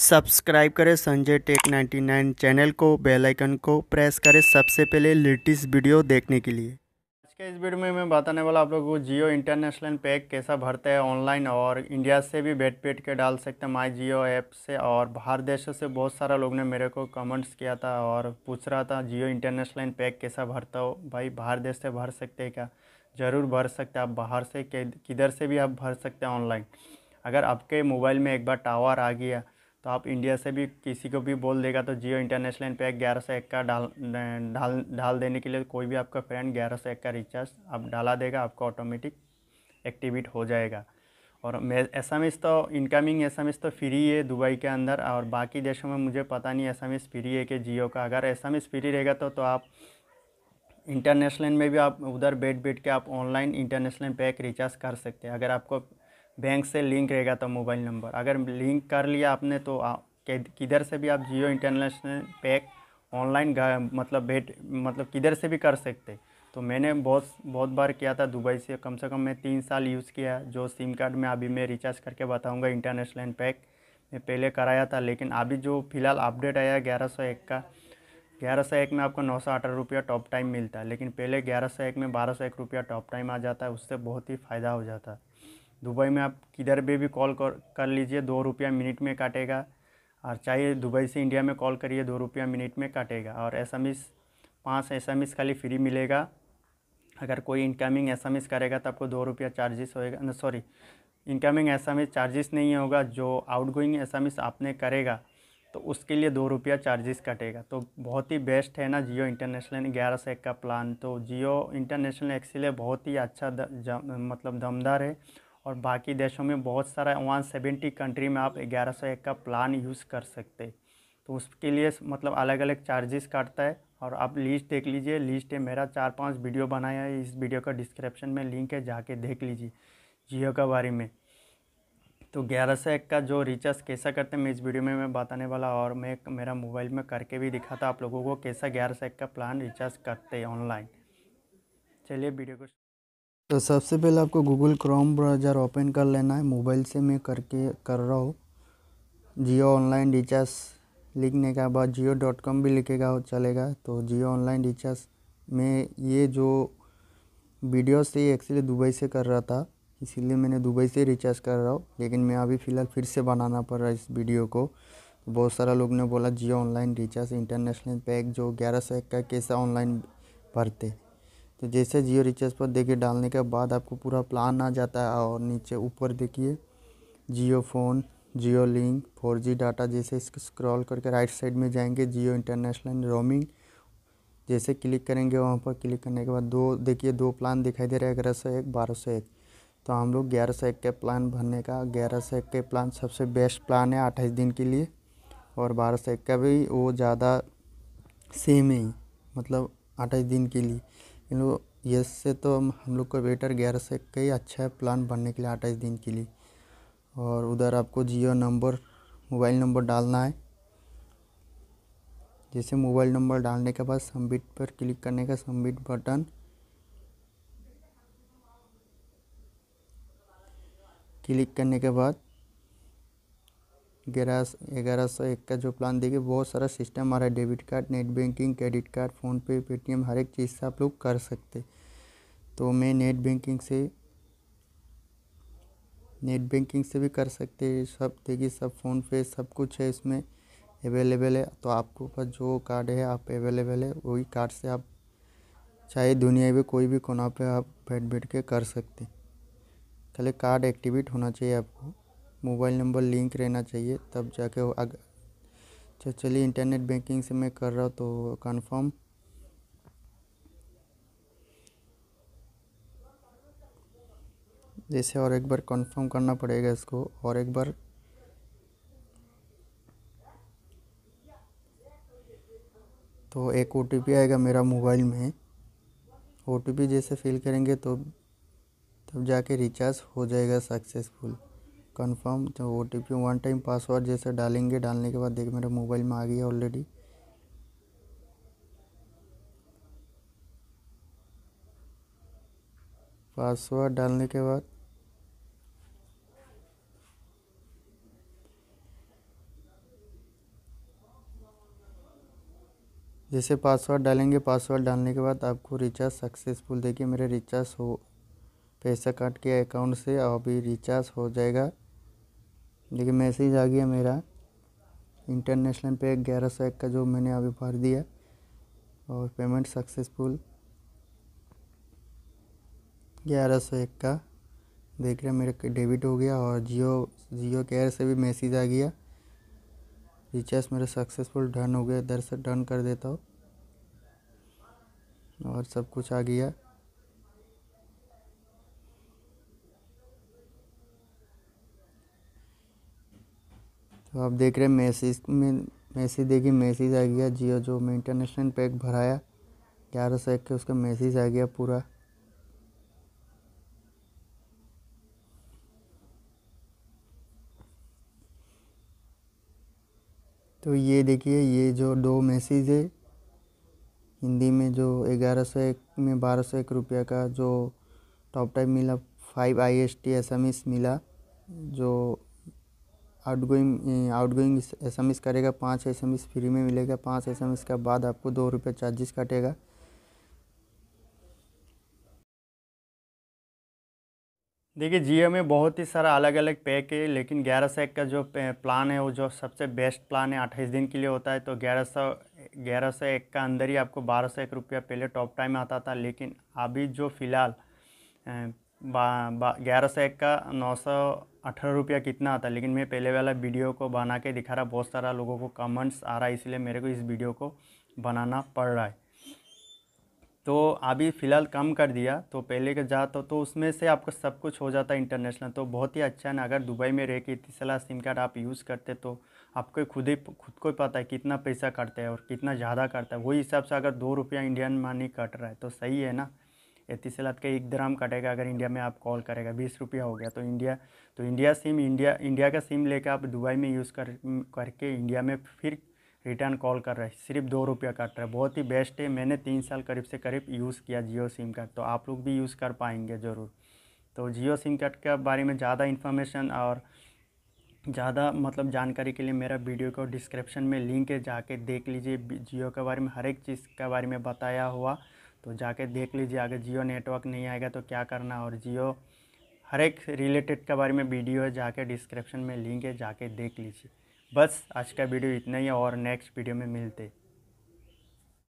subscribe करें Sanjay tech 99 channel को bell icon को प्रेस करें सबसे पहले लेटेस्ट वीडियो देखने के लिए आज के इस वीडियो में मैं बताने वाला आप लोगों को जियो इंटरनेशनल पैक कैसा भरते हैं ऑनलाइन और इंडिया से भी बेट पेट के डाल सकते हैं माई जियो ऐप से और बाहर देशों से बहुत सारा लोग ने मेरे को कमेंट्स किया था और पूछ रहा था जियो इंटरनेशनल पैक कैसा भरता हो भाई बाहर देश से भर सकते हैं क्या ज़रूर भर सकते आप बाहर से किधर से भी आप भर सकते हैं ऑनलाइन अगर आपके मोबाइल में एक बार टावर आ गया तो आप इंडिया से भी किसी को भी बोल देगा तो जियो इंटरनेशनल इन पर ग्यारह सौ एक का डाल डाल डाल देने के लिए कोई भी आपका फ्रेंड ग्यारह सौ एक का रिचार्ज आप डाला देगा आपका ऑटोमेटिक एक्टिवेट हो जाएगा और मैं एस तो इनकमिंग एस तो फ्री है दुबई के अंदर और बाकी देशों में मुझे पता नहीं एस फ्री है कि जियो का अगर एस फ्री रहेगा तो, तो आप इंटरनेशनल में भी आप उधर बैठ बैठ के आप ऑनलाइन इंटरनेशनल पैक रिचार्ज कर सकते हैं अगर आपको बैंक से लिंक रहेगा तो मोबाइल नंबर अगर लिंक कर लिया आपने तो किधर से भी आप जियो इंटरनेशनल पैक ऑनलाइन मतलब भेट मतलब किधर से भी कर सकते तो मैंने बहुत बहुत बार किया था दुबई से कम से कम मैं तीन साल यूज़ किया जो सिम कार्ड में अभी मैं रिचार्ज करके बताऊंगा इंटरनेशनल पैक मैं पहले कराया था लेकिन अभी जो फ़िलहाल अपडेट आया ग्यारह सौ एक का ग्यारह सौ एक में आपको नौ सौ अठारह रुपया टॉप टाइम मिलता है लेकिन पहले ग्यारह सौ एक में बारह सौ एक रुपया टॉप टाइम आ जाता है उससे बहुत ही फ़ायदा हो जाता है दुबई में आप किधर पर भी कॉल कर कर लीजिए दो रुपया मिनट में काटेगा और चाहे दुबई से इंडिया में कॉल करिए दो रुपया मिनट में काटेगा और एस एम एस पाँच एस एम एस खाली फ्री मिलेगा अगर कोई इनकमिंग एस एम एस करेगा तो आपको दो रुपया चार्जेस होएगा sorry incoming S M S charges नहीं होगा जो आउटगोइंग एस एम एस आपने करेगा तो उसके लिए दो रुपया चार्जेस कटेगा तो बहुत ही बेस्ट है ना जियो इंटरनेशनल ग्यारह सौ एक का प्लान तो जियो इंटरनेशनल एक्सील बहुत ही अच्छा द, मतलब दमदार है और बाकी देशों में बहुत सारा वन सेवेंटी कंट्री में आप ग्यारह सौ एक का प्लान यूज़ कर सकते तो उसके लिए मतलब अलग अलग चार्जेस काटता है और आप लिस्ट देख लीजिए लिस्ट है मेरा चार पांच वीडियो बनाया है इस वीडियो का डिस्क्रिप्शन में लिंक है जाके देख लीजिए जियो के बारे में तो ग्यारह सौ एक का जो रिचार्ज कैसा करते हैं मैं इस वीडियो में मैं बताने वाला और मैं मेरा मोबाइल में करके भी दिखाता आप लोगों को कैसा ग्यारह सौ एक का प्लान रिचार्ज करते हैं ऑनलाइन चलिए वीडियो को तो सबसे पहले आपको गूगल क्रोम ब्राउज़र ओपन कर लेना है मोबाइल से मैं करके कर रहा हूँ जियो ऑनलाइन रिचार्ज लिखने के बाद जियो डॉट कॉम भी लिखेगा चलेगा तो जियो ऑनलाइन रिचार्ज में ये जो वीडियो से एक्चुअली दुबई से कर रहा था इसीलिए मैंने दुबई से रिचार्ज कर रहा हूँ लेकिन मैं अभी फ़िलहाल फिर से बनाना पड़ रहा है इस वीडियो को तो बहुत सारा लोग ने बोला Jio online recharge international pack जो ग्यारह सौ एक का कैसा ऑनलाइन भरते तो जैसे जियो रिचार्ज पर देखिए डालने के बाद आपको पूरा प्लान आ जाता है और नीचे ऊपर देखिए Jio phone Jio link four G data जैसे इसको स्क्रॉल करके राइट साइड में जाएंगे जियो इंटरनेशनल रोमिंग जैसे क्लिक करेंगे वहाँ पर क्लिक करने के बाद दो देखिए दो प्लान दिखाई दे रहा है ग्यारह सौ एक बारह सौ एक तो हम लोग ग्यारह सौ एक के प्लान भरने का ग्यारह सौ एक के प्लान सबसे बेस्ट प्लान है अट्ठाईस दिन के लिए और बारह सौ एक का भी वो ज़्यादा सेम है मतलब अट्ठाईस दिन के लिए इन लोग से तो हम लोग को बेटर ग्यारह से कई अच्छा है प्लान बनने के लिए अट्ठाईस दिन के लिए और उधर आपको जियो नंबर मोबाइल नंबर डालना है जैसे मोबाइल नंबर डालने के बाद सबमिट पर क्लिक करने का सबमिट बटन क्लिक करने के बाद ग्यारह ग्यारह सौ एक का जो प्लान देखिए बहुत सारा सिस्टम आ रहा है debit card net banking credit card PhonePe Paytm हर एक चीज़ से आप लोग कर सकते तो मैं नेट बैंकिंग से नेट बैंकिंग से भी कर सकते सब देखिए सब फ़ोनपे सब कुछ है इसमें अवेलेबल है तो आपको पास जो कार्ड है आप अवेलेबल है वही कार्ड से आप चाहे दुनिया में कोई भी कोना पे आप बैठ बैठ के कर सकते पहले कार्ड एक्टिवेट होना चाहिए आपको मोबाइल नंबर लिंक रहना चाहिए तब जाके वो आगे अच्छा चलिए इंटरनेट बैंकिंग से मैं कर रहा हूँ तो कंफर्म जैसे और एक बार कंफर्म करना पड़ेगा इसको और एक बार तो एक ओ आएगा मेरा मोबाइल में ओ जैसे फिल करेंगे तो तब जाके रिचार्ज हो जाएगा सक्सेसफुल कंफर्म तो O P one time password जैसे डालेंगे डालने के बाद देख मेरे मोबाइल में आ गया ऑलरेडी पासवर्ड डालने के बाद जैसे पासवर्ड डालेंगे पासवर्ड डालने के बाद आपको रिचार्ज सक्सेसफुल देखिए मेरे रिचार्ज हो पैसा काट के अकाउंट से अभी रिचार्ज हो जाएगा देखिए मैसेज आ गया मेरा इंटरनेशनल पे ग्यारह सौ एक का जो मैंने अभी भर दिया और पेमेंट सक्सेसफुल ग्यारह सौ एक का देख रहे मेरा डेबिट हो गया और जियो जियो केयर से भी मैसेज आ गया रिचार्ज मेरा सक्सेसफुल डन हो गया इधर से डन कर देता हूँ और सब कुछ आ गया तो आप देख रहे हैं मैसेज में मैसेज देखिए मैसेज आ गया जियो जो मैं इंटरनेशनल पैक भराया ग्यारह सौ एक के उसका मैसेज आ गया पूरा तो ये देखिए ये जो दो मैसेज है हिंदी में जो ग्यारह सौ एक में बारह सौ एक रुपया का जो टॉप टाइप मिला five I S T S M S मिला जो आउटगोइंग आउटगोइंग एस एम करेगा पाँच एस एम फ्री में मिलेगा पाँच एस एम का बाद आपको दो रुपये चार्जेस कटेगा देखिए जियो में बहुत ही सारा अलग अलग पैक है लेकिन ग्यारह सौ एक का जो प्लान है वो जो सबसे बेस्ट प्लान है अट्ठाईस दिन के लिए होता है तो ग्यारह सौ ग्यारह सौ एक का अंदर ही आपको बारह सौ एक रुपया पहले टॉप टाइम आता था लेकिन अभी जो फ़िलहाल ग्यारह सौ एक का नौ सौ अठारह रुपया कितना आता है लेकिन मैं पहले वाला वीडियो को बना के दिखा रहा बहुत सारा लोगों को कमेंट्स आ रहा है इसलिए मेरे को इस वीडियो को बनाना पड़ रहा है तो अभी फ़िलहाल कम कर दिया तो पहले के जा तो, तो उसमें से आपको सब कुछ हो जाता है इंटरनेशनल तो बहुत ही अच्छा है ना अगर दुबई में रह के इतनी सलाह सिम कार्ड आप यूज़ करते तो आपको खुद ही खुद को ही पता है कितना पैसा कटता है और कितना ज़्यादा करता है वही हिसाब से अगर दो रुपया इंडियन मनी कट रहा है तो सही है ना इकतीस लाख का एक दराम कटेगा अगर इंडिया में आप कॉल करेगा बीस रुपया हो गया तो इंडिया तो इंडिया सिम इंडिया इंडिया का सिम लेकर आप दुबई में यूज़ कर करके इंडिया में फिर रिटर्न कॉल कर रहे हैं सिर्फ दो रुपया काट रहा है बहुत ही बेस्ट है मैंने तीन साल करीब से करीब यूज़ किया जियो सिम कार्ड तो आप लोग भी यूज़ कर पाएंगे ज़रूर तो जियो सिम कार्ड के बारे में ज़्यादा इन्फॉर्मेशन और ज़्यादा मतलब जानकारी के लिए मेरा वीडियो को डिस्क्रिप्शन में लिंक है जाके देख लीजिए जियो के बारे में हर एक चीज़ के बारे में बताया हुआ तो जाके देख लीजिए अगर जियो नेटवर्क नहीं आएगा तो क्या करना और जियो हर एक रिलेटेड के बारे में वीडियो है जाके डिस्क्रिप्शन में लिंक है जाके देख लीजिए बस आज का वीडियो इतना ही है और नेक्स्ट वीडियो में मिलते